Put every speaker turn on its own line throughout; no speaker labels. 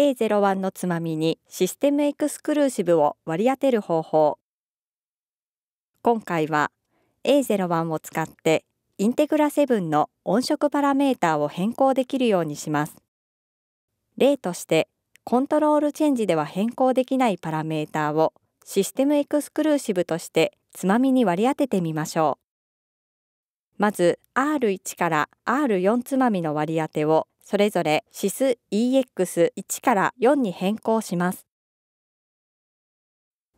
A01 のつまみにシステムエクスクルーシブを割り当てる方法今回は A01 を使ってインテグラ7の音色パラメータを変更できるようにします例としてコントロールチェンジでは変更できないパラメータをシステムエクスクルーシブとしてつまみに割り当ててみましょうまず R1 から R4 つまみの割り当てをそれぞれ s y e x 1から4に変更します。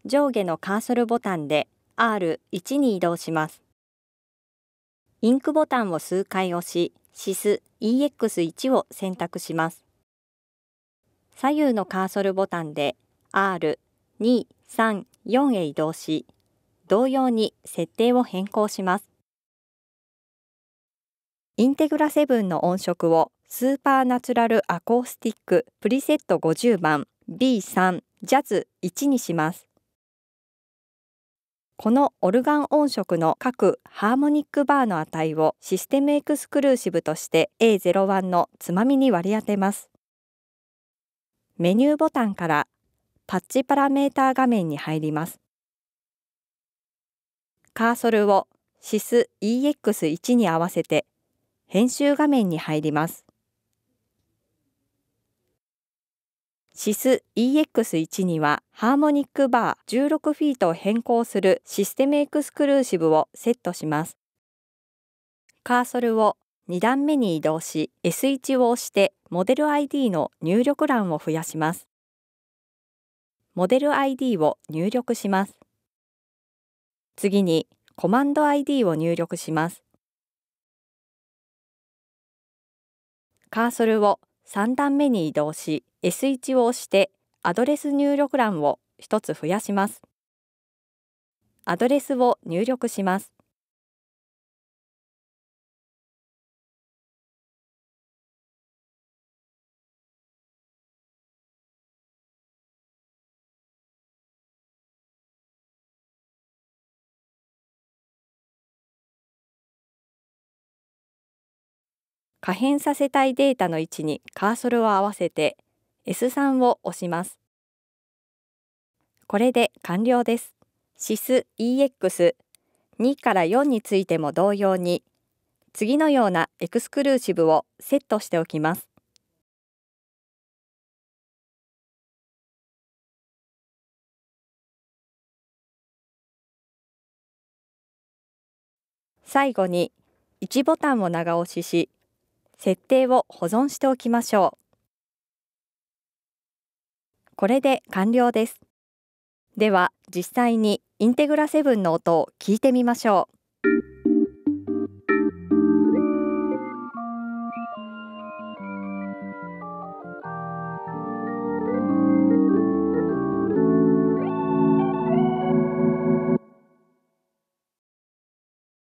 上下のカーソルボタンで R1 に移動します。インクボタンを数回押し s y e x 1を選択します。左右のカーソルボタンで R2、3、4へ移動し同様に設定を変更します。インテグラセブンの音色をスーパーナチュラルアコースティックプリセット50番 B3 ジャズ1にします。このオルガン音色の各ハーモニックバーの値をシステムエクスクルーシブとして A01 のつまみに割り当てます。メニューボタンからパッチパラメーター画面に入ります。カーソルをシス e x 1に合わせて編集画面に入ります。s i e x 1にはハーモニックバー16フィートを変更するシステムエクスクルーシブをセットします。カーソルを2段目に移動し S1 を押してモデル ID の入力欄を増やします。モデル ID を入力します。次にコマンド ID を入力します。カーソルを3段目に移動し S1 を押してアドレス入力欄を一つ増やします。
アドレスを入力します。可変させたいデータの位置にカーソルを合わせて
S3 を押します。これで完了です。SISEX2 から4についても同様に、次の
ようなエクスクルーシブをセットしておきます。最後に1ボタン
を長押しし設定を保存しておきましょう。これで完了です。では実際にインテグラ7の音を聞いてみましょう。